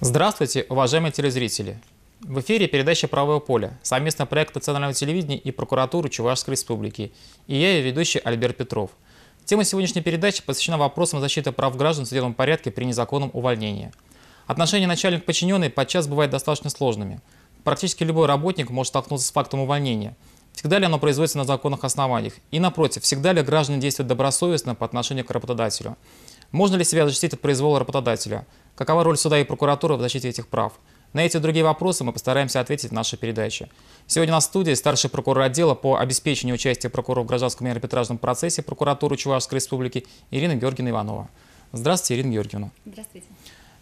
Здравствуйте, уважаемые телезрители! В эфире передача «Правое поле» совместно проект национального телевидения и прокуратуры Чувашской Республики. И я ее ведущий Альберт Петров. Тема сегодняшней передачи посвящена вопросам защиты прав граждан в судебном порядке при незаконном увольнении. Отношения начальник-подчиненный подчас бывают достаточно сложными. Практически любой работник может столкнуться с фактом увольнения. Всегда ли оно производится на законных основаниях? И напротив, всегда ли граждане действуют добросовестно по отношению к работодателю? Можно ли себя защитить от произвола работодателя? Какова роль суда и прокуратуры в защите этих прав? На эти и другие вопросы мы постараемся ответить в нашей передаче. Сегодня на студии старший прокурор отдела по обеспечению участия прокуроров в гражданском и арбитражном процессе прокуратуры Чувашской Республики Ирина Георгиевна Иванова. Здравствуйте, Ирина Георгиевна. Здравствуйте.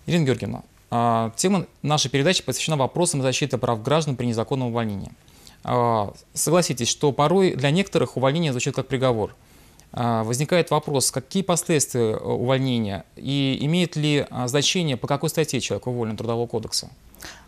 Ирина Георгиевна, а, тема нашей передачи посвящена вопросам защиты прав граждан при незаконном увольнении. А, согласитесь, что порой для некоторых увольнение звучит как приговор – а, возникает вопрос, какие последствия э, увольнения и имеет ли а, значение, по какой статье человек уволен Трудового кодекса?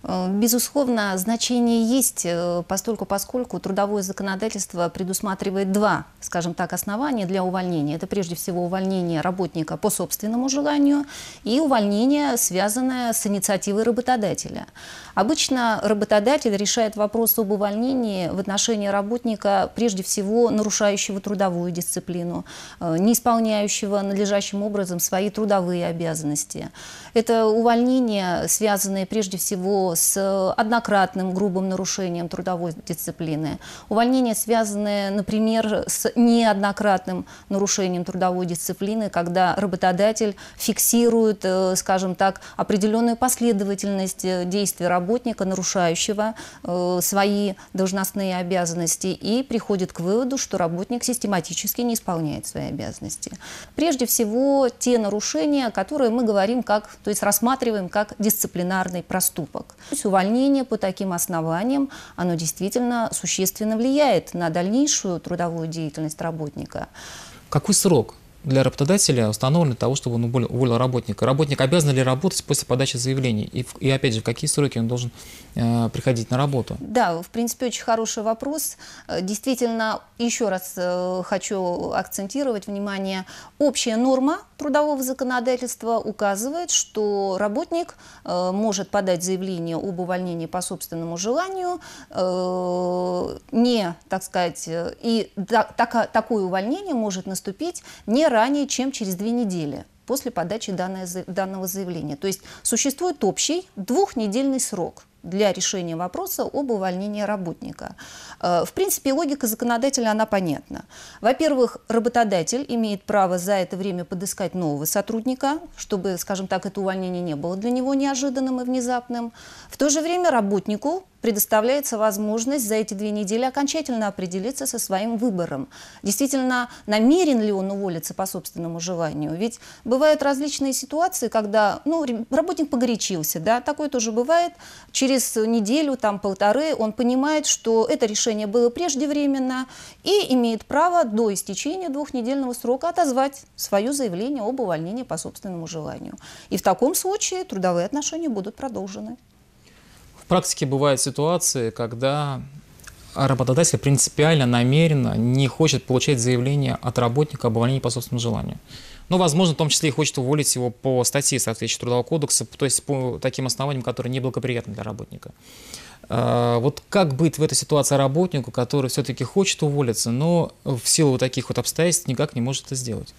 Э, безусловно, значение есть, э, постольку поскольку трудовое законодательство предусматривает два, скажем так, основания для увольнения. Это прежде всего увольнение работника по собственному желанию и увольнение, связанное с инициативой работодателя. Обычно работодатель решает вопрос об увольнении в отношении работника, прежде всего, нарушающего трудовую дисциплину, э, не исполняющего надлежащим образом свои трудовые обязанности. Это увольнения, связанные прежде всего с э, однократным грубым нарушением трудовой дисциплины, увольнения, связанные, например, с неоднократным нарушением трудовой дисциплины, когда работодатель фиксирует, э, скажем так, определенную последовательность э, действий работника, нарушающего свои должностные обязанности, и приходит к выводу, что работник систематически не исполняет свои обязанности. Прежде всего, те нарушения, которые мы говорим как, то есть рассматриваем как дисциплинарный проступок. Увольнение по таким основаниям, оно действительно существенно влияет на дальнейшую трудовую деятельность работника. Какой срок для работодателя установлен для того, чтобы он уволил, уволил работника? Работник обязан ли работать после подачи заявлений? И, и опять же, в какие сроки он должен э, приходить на работу? Да, в принципе, очень хороший вопрос. Э, действительно, еще раз э, хочу акцентировать внимание, общая норма трудового законодательства указывает, что работник э, может подать заявление об увольнении по собственному желанию, э, не, так сказать, э, и такое увольнение может наступить не ранее, чем через две недели после подачи данного заявления. То есть существует общий двухнедельный срок для решения вопроса об увольнении работника. Э, в принципе, логика законодателя, она понятна. Во-первых, работодатель имеет право за это время подыскать нового сотрудника, чтобы, скажем так, это увольнение не было для него неожиданным и внезапным. В то же время работнику предоставляется возможность за эти две недели окончательно определиться со своим выбором. Действительно, намерен ли он уволиться по собственному желанию? Ведь бывают различные ситуации, когда ну, работник погорячился, да, такое тоже бывает. Через неделю, там, полторы он понимает, что это решение было преждевременно и имеет право до истечения двухнедельного срока отозвать свое заявление об увольнении по собственному желанию. И в таком случае трудовые отношения будут продолжены практике бывают ситуации, когда работодатель принципиально, намеренно не хочет получать заявление от работника об увольнении по собственному желанию. Но, ну, возможно, в том числе и хочет уволить его по статье соответствующего Трудового кодекса, то есть по таким основаниям, которые неблагоприятны для работника. А, вот как быть в этой ситуации работнику, который все-таки хочет уволиться, но в силу таких вот обстоятельств никак не может это сделать?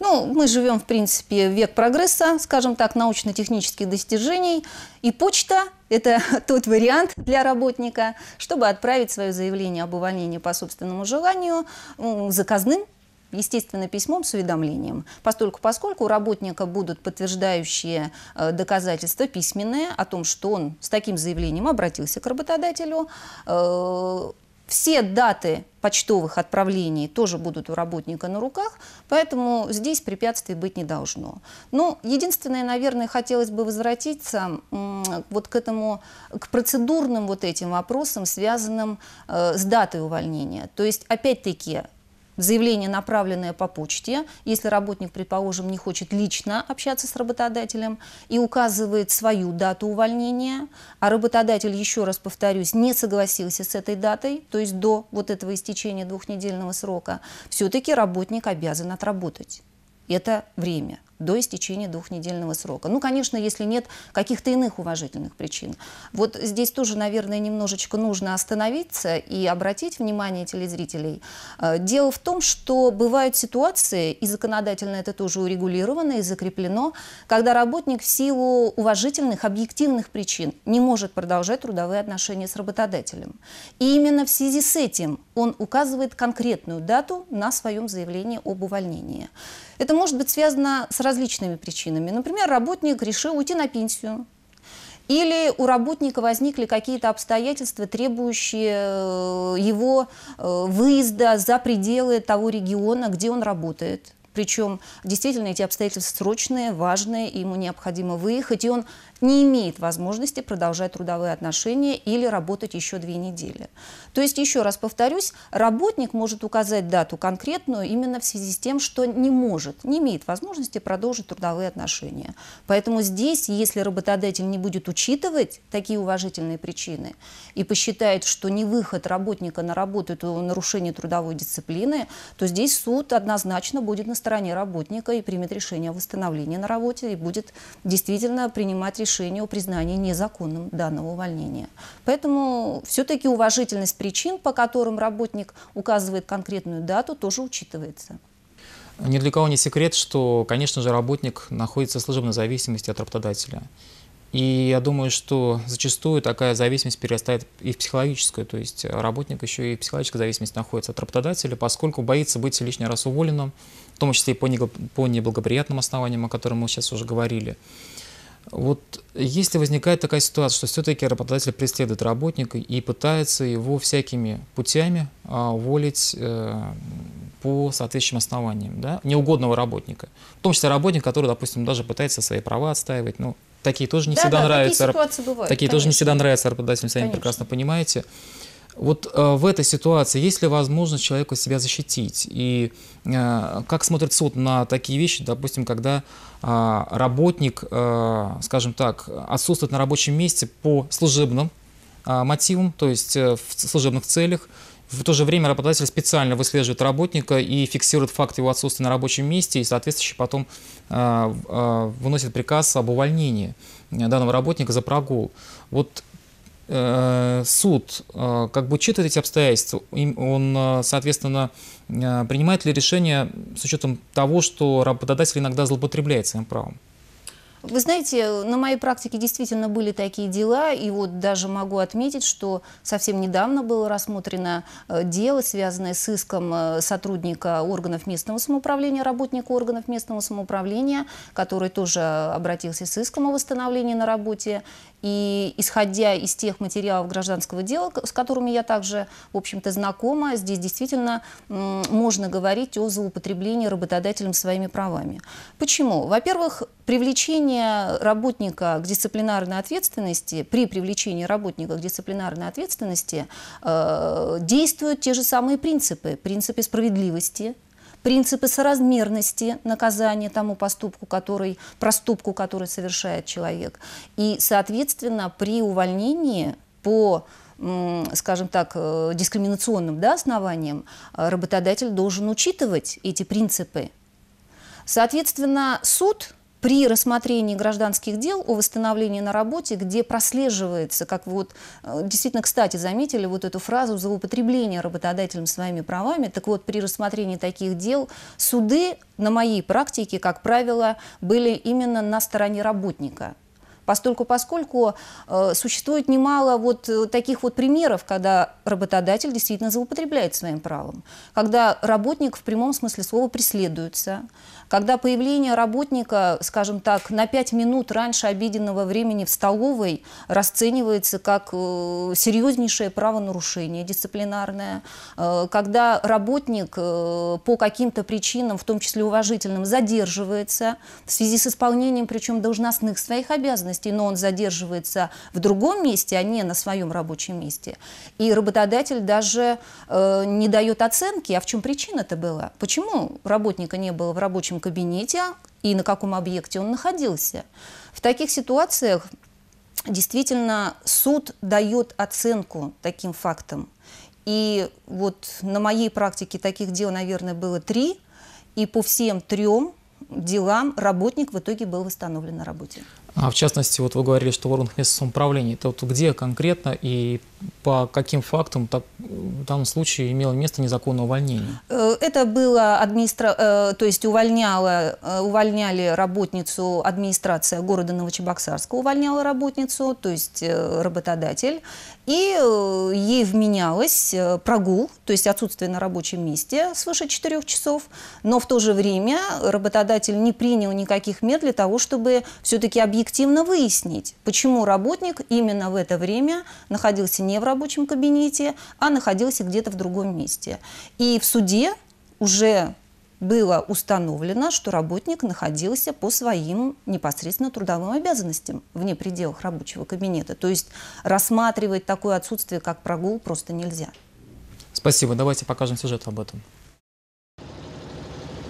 Ну, мы живем, в принципе, век прогресса, скажем так, научно-технических достижений. И почта – это тот вариант для работника, чтобы отправить свое заявление об увольнении по собственному желанию заказным естественно, письмом с уведомлением, поскольку, поскольку у работника будут подтверждающие э, доказательства письменные о том, что он с таким заявлением обратился к работодателю, э, все даты почтовых отправлений тоже будут у работника на руках, поэтому здесь препятствий быть не должно. Но ну, единственное, наверное, хотелось бы возвратиться вот к этому, к процедурным вот этим вопросам, связанным э, с датой увольнения. То есть, опять-таки, заявление, направленное по почте, если работник, предположим, не хочет лично общаться с работодателем и указывает свою дату увольнения, а работодатель, еще раз повторюсь, не согласился с этой датой, то есть до вот этого истечения двухнедельного срока, все-таки работник обязан отработать это время до истечения двухнедельного срока. Ну, конечно, если нет каких-то иных уважительных причин. Вот здесь тоже, наверное, немножечко нужно остановиться и обратить внимание телезрителей. Э, дело в том, что бывают ситуации, и законодательно это тоже урегулировано и закреплено, когда работник в силу уважительных, объективных причин не может продолжать трудовые отношения с работодателем. И именно в связи с этим он указывает конкретную дату на своем заявлении об увольнении. Это может быть связано с различными причинами. Например, работник решил уйти на пенсию, или у работника возникли какие-то обстоятельства, требующие э, его э, выезда за пределы того региона, где он работает. Причем действительно эти обстоятельства срочные, важные, ему необходимо выехать, и он не имеет возможности продолжать трудовые отношения или работать еще две недели. То есть, еще раз повторюсь, работник может указать дату конкретную именно в связи с тем, что не может, не имеет возможности продолжить трудовые отношения. Поэтому здесь, если работодатель не будет учитывать такие уважительные причины и посчитает, что не выход работника на работу – это нарушение трудовой дисциплины, то здесь суд однозначно будет на стороне работника и примет решение о восстановлении на работе и будет действительно принимать решение о признании незаконным данного увольнения. Поэтому все-таки уважительность причин, по которым работник указывает конкретную дату, тоже учитывается. Ни для кого не секрет, что, конечно же, работник находится в служебной зависимости от работодателя. И я думаю, что зачастую такая зависимость перерастает и в психологическую, то есть работник еще и в психологической зависимости находится от работодателя, поскольку боится быть лишний раз уволенным, том числе и по неблагоприятным основаниям, о котором мы сейчас уже говорили. Вот если возникает такая ситуация, что все-таки работодатель преследует работника и пытается его всякими путями а, уволить э, по соответствующим основаниям, да, неугодного работника, в том числе работник, который, допустим, даже пытается свои права отстаивать, ну, такие тоже не да, всегда да, нравятся. Такие, ситуации бывают, такие тоже не всегда нравятся работодателям, сами конечно. прекрасно понимаете. Вот э, в этой ситуации есть ли возможность человеку себя защитить? И э, как смотрит суд на такие вещи, допустим, когда э, работник, э, скажем так, отсутствует на рабочем месте по служебным э, мотивам, то есть э, в служебных целях, в то же время работодатель специально выслеживает работника и фиксирует факт его отсутствия на рабочем месте и соответствующе потом э, э, выносит приказ об увольнении э, данного работника за прогул. Вот Э, суд э, как бы учитывает эти обстоятельства, он, э, соответственно, принимает ли решение с учетом того, что работодатель иногда злоупотребляет своим правом? Вы знаете, на моей практике действительно были такие дела, и вот даже могу отметить, что совсем недавно было рассмотрено дело, связанное с иском сотрудника органов местного самоуправления, работника органов местного самоуправления, который тоже обратился с иском о восстановлении на работе. И исходя из тех материалов гражданского дела, с которыми я также, в общем-то, знакома, здесь действительно можно говорить о злоупотреблении работодателем своими правами. Почему? Во-первых, привлечение работника к дисциплинарной ответственности, при привлечении работника к дисциплинарной ответственности э, действуют те же самые принципы. Принципы справедливости, принципы соразмерности наказания тому поступку, который, проступку, который совершает человек. И, соответственно, при увольнении по скажем так, э, дискриминационным да, основаниям, э, работодатель должен учитывать эти принципы. Соответственно, суд при рассмотрении гражданских дел о восстановлении на работе, где прослеживается, как вот э, действительно, кстати, заметили вот эту фразу «злоупотребление работодателем своими правами», так вот, при рассмотрении таких дел суды на моей практике, как правило, были именно на стороне работника. Постольку, поскольку э, существует немало вот э, таких вот примеров, когда работодатель действительно злоупотребляет своим правом, когда работник в прямом смысле слова преследуется, когда появление работника, скажем так, на 5 минут раньше обеденного времени в столовой расценивается как э, серьезнейшее правонарушение дисциплинарное, э, когда работник э, по каким-то причинам, в том числе уважительным, задерживается в связи с исполнением, причем должностных своих обязанностей, деятельности, но он задерживается в другом месте, а не на своем рабочем месте. И работодатель даже э, не дает оценки, а в чем причина это была? Почему работника не было в рабочем кабинете а, и на каком объекте он находился? В таких ситуациях действительно суд дает оценку таким фактам. И вот на моей практике таких дел, наверное, было три, и по всем трем делам работник в итоге был восстановлен на работе. А в частности, вот вы говорили, что в органах местного самоуправления. Это вот где конкретно и по каким фактам так, в данном случае имело место незаконное увольнение? Э, это было администра... Э, то есть увольняла, э, увольняли работницу администрация города Новочебоксарска, увольняла работницу, то есть работодатель, и ей вменялось прогул, то есть отсутствие на рабочем месте свыше 4 часов, но в то же время работодатель не принял никаких мер для того, чтобы все-таки объявить объективно выяснить, почему работник именно в это время находился не в рабочем кабинете, а находился где-то в другом месте. И в суде уже было установлено, что работник находился по своим непосредственно трудовым обязанностям вне пределах рабочего кабинета. То есть рассматривать такое отсутствие, как прогул, просто нельзя. Спасибо. Давайте покажем сюжет об этом.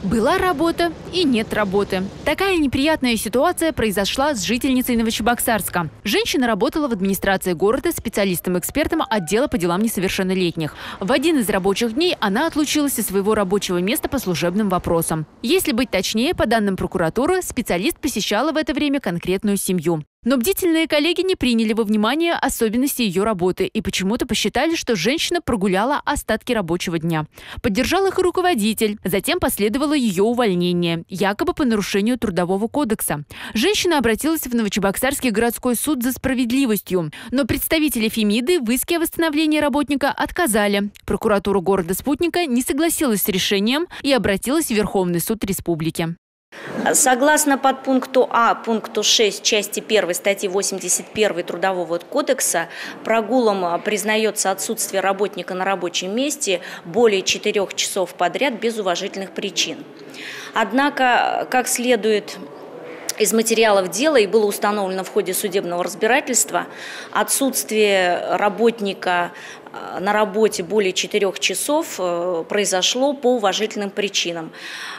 Была работа и нет работы. Такая неприятная ситуация произошла с жительницей Новочебоксарска. Женщина работала в администрации города специалистом-экспертом отдела по делам несовершеннолетних. В один из рабочих дней она отлучилась из своего рабочего места по служебным вопросам. Если быть точнее, по данным прокуратуры, специалист посещала в это время конкретную семью. Но бдительные коллеги не приняли во внимание особенности ее работы и почему-то посчитали, что женщина прогуляла остатки рабочего дня. Поддержал их руководитель. Затем последовало ее увольнение, якобы по нарушению Трудового кодекса. Женщина обратилась в Новочебоксарский городской суд за справедливостью. Но представители Фемиды в иске о восстановлении работника отказали. Прокуратура города Спутника не согласилась с решением и обратилась в Верховный суд республики. Согласно подпункту А пункту 6 части 1 статьи 81 Трудового кодекса, прогулом а, признается отсутствие работника на рабочем месте более 4 часов подряд без уважительных причин. Однако, как следует из материалов дела и было установлено в ходе судебного разбирательства отсутствие работника э, на работе более четырех часов э, произошло по уважительным причинам.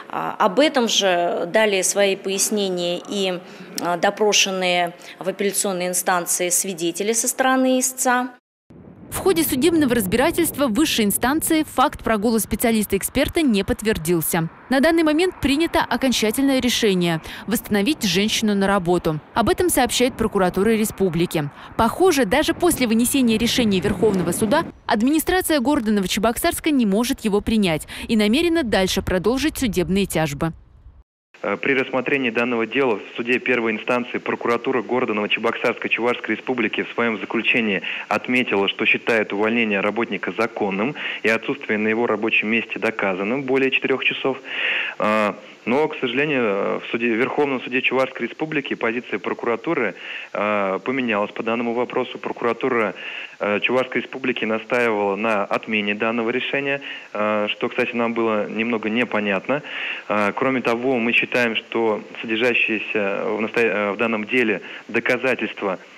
А, об этом же дали свои пояснения и э, допрошенные в апелляционной инстанции свидетели со стороны истца. В ходе судебного разбирательства в высшей инстанции факт прогула специалиста-эксперта не подтвердился. На данный момент принято окончательное решение – восстановить женщину на работу. Об этом сообщает прокуратура республики. Похоже, даже после вынесения решения Верховного суда администрация города Новочебоксарска не может его принять и намерена дальше продолжить судебные тяжбы. Э, при рассмотрении данного дела в суде первой инстанции прокуратура города Новочебоксарска Чувашской Республики в своем заключении отметила, что считает увольнение работника законным и отсутствие на его рабочем месте доказанным более четырех часов. А, но, к сожалению, в суде, в Верховном суде Чувашской Республики позиция прокуратуры э, поменялась по данному вопросу. Прокуратура э, Чувашской Республики настаивала на отмене данного решения, э, что, кстати, нам было немного непонятно. Э, кроме того, мы считаем, что содержащиеся в, насто... Э, в данном деле доказательства –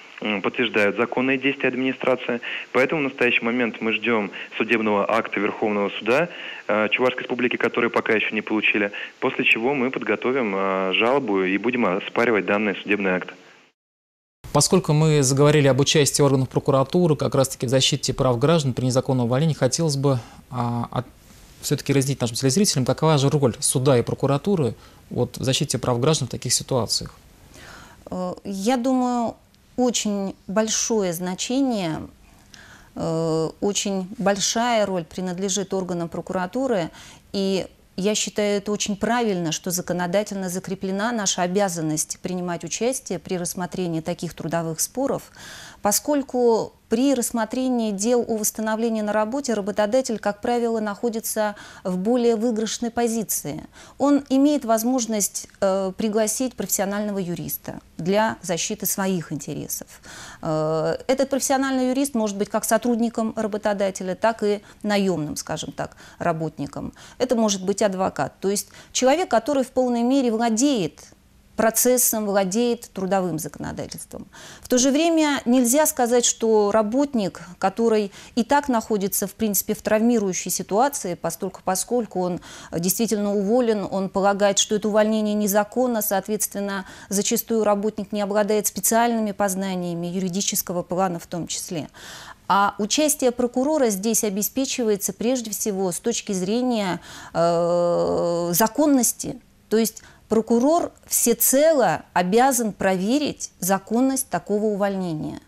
подтверждают законные действия администрации. Поэтому в настоящий момент мы ждем судебного акта Верховного суда э, Чувашской республики, который пока еще не получили, после чего мы подготовим э, жалобу и будем оспаривать данный судебный акт. Поскольку мы заговорили об участии органов прокуратуры как раз-таки в защите прав граждан при незаконном увольнении, хотелось бы а, все-таки разделить нашим телезрителям, какова же роль суда и прокуратуры вот, в защите прав граждан в таких ситуациях? Э, я думаю, очень большое значение, э, очень большая роль принадлежит органам прокуратуры, и я считаю это очень правильно, что законодательно закреплена наша обязанность принимать участие при рассмотрении таких трудовых споров, поскольку при рассмотрении дел о восстановлении на работе работодатель, как правило, находится в более выигрышной позиции. Он имеет возможность э, пригласить профессионального юриста для защиты своих интересов. Э, этот профессиональный юрист может быть как сотрудником работодателя, так и наемным, скажем так, работником. Это может быть адвокат. То есть человек, который в полной мере владеет процессом, владеет трудовым законодательством. В то же время нельзя сказать, что работник, который и так находится, в принципе, в травмирующей ситуации, поскольку, поскольку он действительно уволен, он полагает, что это увольнение незаконно, соответственно, зачастую работник не обладает специальными познаниями юридического плана в том числе. А участие прокурора здесь обеспечивается прежде всего с точки зрения э, законности. То есть прокурор всецело обязан проверить законность такого увольнения.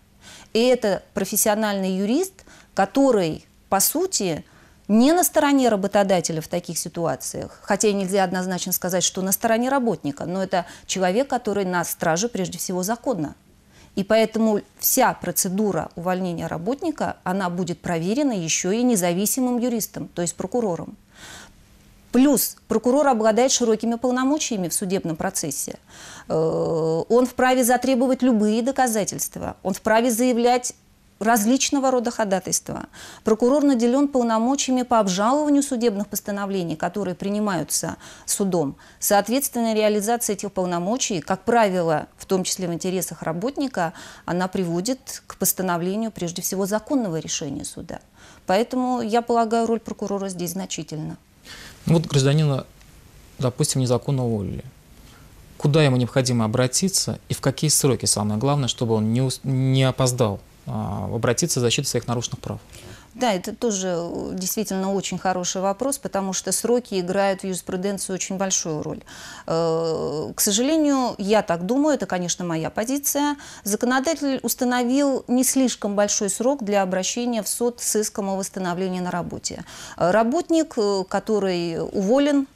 И это профессиональный юрист, который, по сути, не на стороне работодателя в таких ситуациях, хотя нельзя однозначно сказать, что на стороне работника, но это человек, который на страже прежде всего законно. И поэтому вся процедура увольнения работника, она будет проверена еще и независимым юристом, то есть прокурором. Плюс прокурор обладает широкими полномочиями в судебном процессе. Э, он вправе затребовать любые доказательства. Он вправе заявлять различного рода ходатайства. Прокурор наделен полномочиями по обжалованию судебных постановлений, которые принимаются судом. Соответственно, реализация этих полномочий, как правило, в том числе в интересах работника, она приводит к постановлению, прежде всего, законного решения суда. Поэтому, я полагаю, роль прокурора здесь значительна. Ну, вот гражданина, допустим, незаконно уволили. Куда ему необходимо обратиться и в какие сроки, самое главное, чтобы он не, не опоздал а, обратиться в защиту своих нарушенных прав? Да, это тоже э, действительно очень хороший вопрос, потому что сроки играют в юриспруденции очень большую роль. Э, к сожалению, я так думаю, это, конечно, моя позиция, законодатель установил не слишком большой срок для обращения в суд с иском о восстановлении на работе. Э, работник, который уволен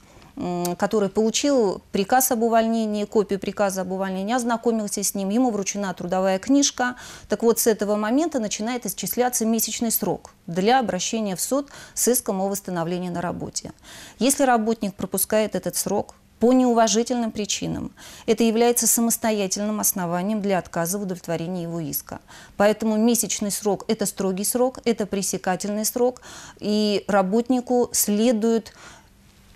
который получил приказ об увольнении, копию приказа об увольнении, ознакомился с ним, ему вручена трудовая книжка. Так вот, с этого момента начинает исчисляться месячный срок для обращения в суд с иском о восстановлении на работе. Если работник пропускает этот срок, по неуважительным причинам. Это является самостоятельным основанием для отказа в удовлетворении его иска. Поэтому месячный срок – это строгий срок, это пресекательный срок, и работнику следует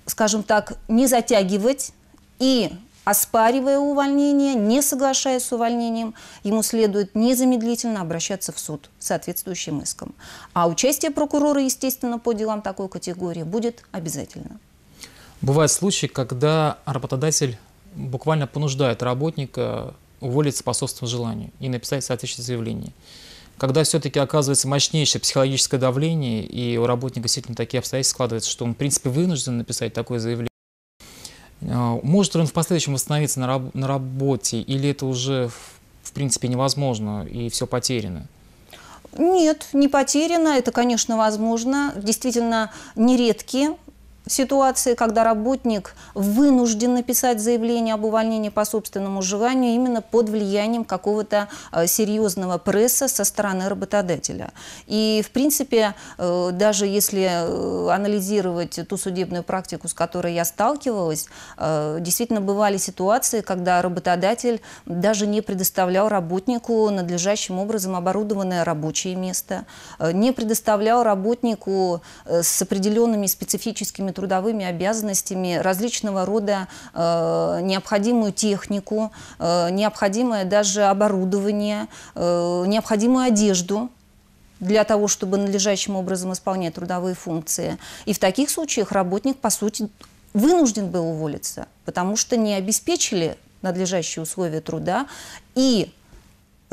скажем так, не затягивать и оспаривая увольнение, не соглашаясь с увольнением, ему следует незамедлительно обращаться в суд с соответствующим иском. А участие прокурора, естественно, по делам такой категории будет обязательно. Бывают случаи, когда работодатель буквально понуждает работника уволиться по собственному желанию и написать соответствующее заявление когда все-таки оказывается мощнейшее психологическое давление, и у работника действительно такие обстоятельства складываются, что он, в принципе, вынужден написать такое заявление, а, может ли он в последующем восстановиться на, раб на работе, или это уже, в принципе, невозможно и все потеряно? Нет, не потеряно. Это, конечно, возможно. Действительно, нередки ситуации, когда работник вынужден написать заявление об увольнении по собственному желанию именно под влиянием какого-то э, серьезного пресса со стороны работодателя. И, в принципе, э, даже если э, анализировать ту судебную практику, с которой я сталкивалась, действительно бывали ситуации, когда работодатель даже не предоставлял работнику надлежащим образом оборудованное рабочее место, не предоставлял работнику с определенными специфическими трудовыми обязанностями различного рода э, необходимую технику, э, необходимое даже оборудование, э, необходимую одежду для того, чтобы надлежащим образом исполнять трудовые функции. И в таких случаях работник, по сути, вынужден был уволиться, потому что не обеспечили надлежащие условия труда и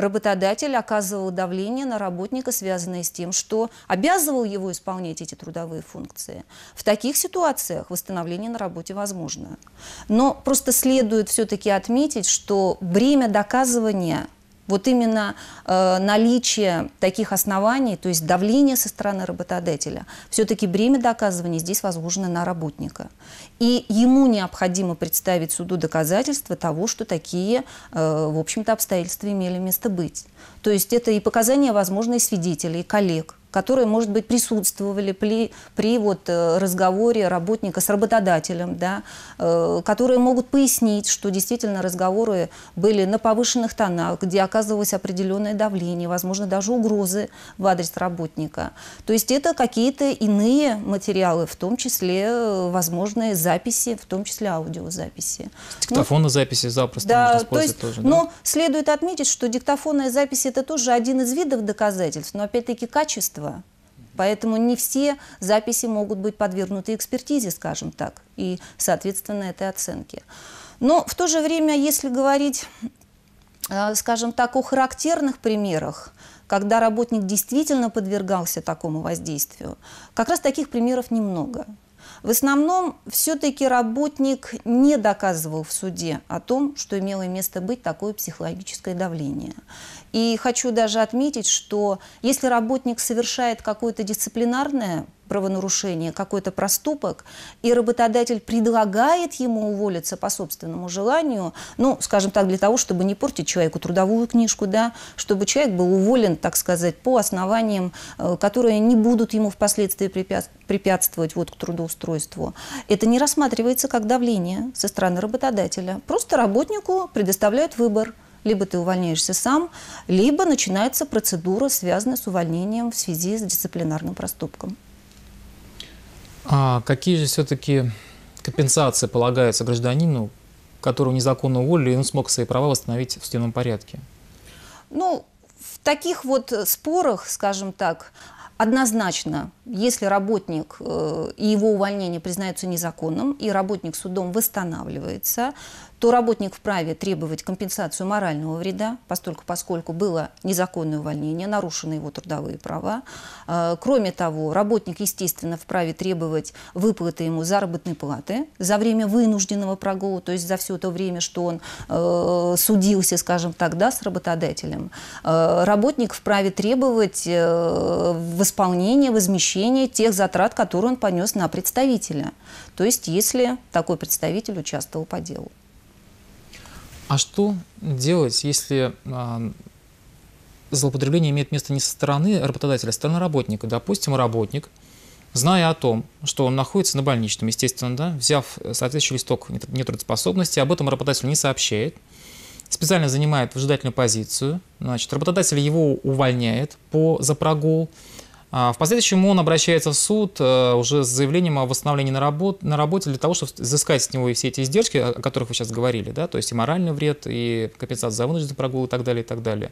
работодатель оказывал давление на работника, связанное с тем, что обязывал его исполнять эти трудовые функции. В таких ситуациях восстановление на работе возможно. Но просто следует все-таки отметить, что бремя доказывания – вот именно э, наличие таких оснований, то есть давление со стороны работодателя, все-таки бремя доказывания здесь возложено на работника. И ему необходимо представить суду доказательства того, что такие, э, в общем-то, обстоятельства имели место быть. То есть это и показания, возможно, свидетелей, и коллег, которые, может быть, присутствовали при, при вот э, разговоре работника с работодателем, да, э, которые могут пояснить, что действительно разговоры были на повышенных тонах, где оказывалось определенное давление, возможно, даже угрозы в адрес работника. То есть это какие-то иные материалы, в том числе э, возможные записи, в том числе аудиозаписи. Диктофоны ну, записи запросто да, можно использовать то есть, тоже. Да? Но ну, следует отметить, что диктофонная запись – это тоже один из видов доказательств, но опять-таки качество этого. Поэтому не все записи могут быть подвергнуты экспертизе, скажем так, и, соответственно, этой оценке. Но в то же время, если говорить, э, скажем так, о характерных примерах, когда работник действительно подвергался такому воздействию, как раз таких примеров немного. В основном все-таки работник не доказывал в суде о том, что имело место быть такое психологическое давление. И хочу даже отметить, что если работник совершает какое-то дисциплинарное правонарушение, какой-то проступок, и работодатель предлагает ему уволиться по собственному желанию, ну, скажем так, для того, чтобы не портить человеку трудовую книжку, да, чтобы человек был уволен, так сказать, по основаниям, э, которые не будут ему впоследствии препятствовать вот к трудоустройству. Это не рассматривается как давление со стороны работодателя. Просто работнику предоставляют выбор – либо ты увольняешься сам, либо начинается процедура, связанная с увольнением в связи с дисциплинарным проступком. А какие же все-таки компенсации полагаются гражданину, которого незаконно уволили, и он смог свои права восстановить в судебном порядке? Ну, в таких вот спорах, скажем так, Однозначно, если работник э, и его увольнение признаются незаконным, и работник судом восстанавливается, то работник вправе требовать компенсацию морального вреда, поскольку, поскольку было незаконное увольнение, нарушены его трудовые права. Э, кроме того, работник, естественно, вправе требовать выплаты ему заработной платы за время вынужденного прогула, то есть за все то время, что он э, судился, скажем так, да, с работодателем. Э, работник вправе требовать э, восполнения, возмещения тех затрат, которые он понес на представителя. То есть, если такой представитель участвовал по делу. А что делать, если а, злоупотребление имеет место не со стороны работодателя, а со стороны работника? Допустим, работник, зная о том, что он находится на больничном, естественно, да, взяв соответствующий листок нетрудоспособности, об этом работодатель не сообщает, специально занимает выжидательную позицию, значит, работодатель его увольняет по, за прогул, а, в последующем он обращается в суд э, уже с заявлением о восстановлении на, работ, на работе для того, чтобы взыскать с него и все эти издержки, о которых вы сейчас говорили, да, то есть и моральный вред, и компенсация за вынужденный прогул и так далее, и так далее.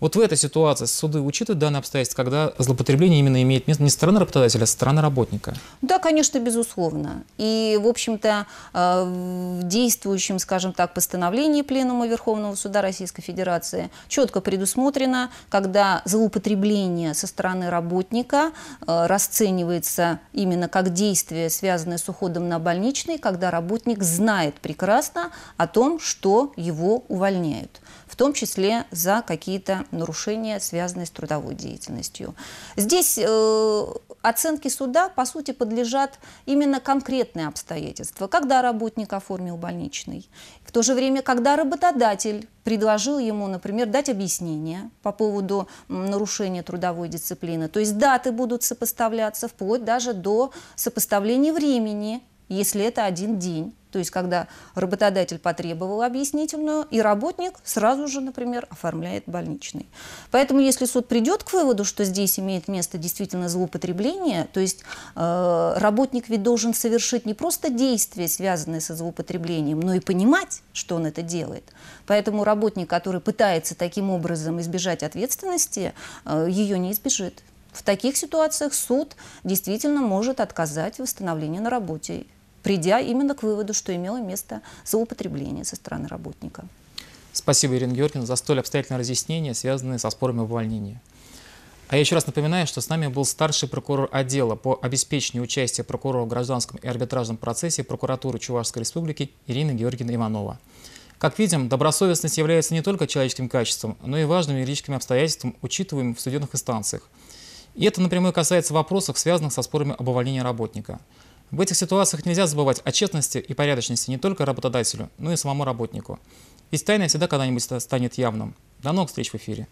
Вот в этой ситуации суды учитывают данные обстоятельства, когда злоупотребление именно имеет место не со стороны работодателя, а со стороны работника? Да, конечно, безусловно. И, в общем-то, э, в действующем, скажем так, постановлении Пленума Верховного Суда Российской Федерации четко предусмотрено, когда злоупотребление со стороны работника э, расценивается именно как действие, связанное с уходом на больничный, когда работник знает прекрасно о том, что его увольняют в том числе за какие-то нарушения, связанные с трудовой деятельностью. Здесь э, оценке суда, по сути, подлежат именно конкретные обстоятельства. Когда работник оформил больничный, в то же время, когда работодатель предложил ему, например, дать объяснение по поводу нарушения трудовой дисциплины. То есть даты будут сопоставляться вплоть даже до сопоставления времени если это один день, то есть когда работодатель потребовал объяснительную, и работник сразу же, например, оформляет больничный. Поэтому если суд придет к выводу, что здесь имеет место действительно злоупотребление, то есть э, работник ведь должен совершить не просто действия, связанные со злоупотреблением, но и понимать, что он это делает. Поэтому работник, который пытается таким образом избежать ответственности, э, ее не избежит. В таких ситуациях суд действительно может отказать в восстановлении на работе придя именно к выводу, что имело место злоупотребление со стороны работника. Спасибо, Ирина Георгиевна, за столь обстоятельное разъяснение, связанное со спорами в увольнении. А я еще раз напоминаю, что с нами был старший прокурор отдела по обеспечению участия прокурора в гражданском и арбитражном процессе прокуратуры Чувашской Республики Ирина Георгиевна Иванова. Как видим, добросовестность является не только человеческим качеством, но и важным юридическим обстоятельством, учитываемым в судебных инстанциях. И это напрямую касается вопросов, связанных со спорами об увольнении работника – в этих ситуациях нельзя забывать о честности и порядочности не только работодателю, но и самому работнику. Ведь тайное всегда когда-нибудь станет явным. До новых встреч в эфире.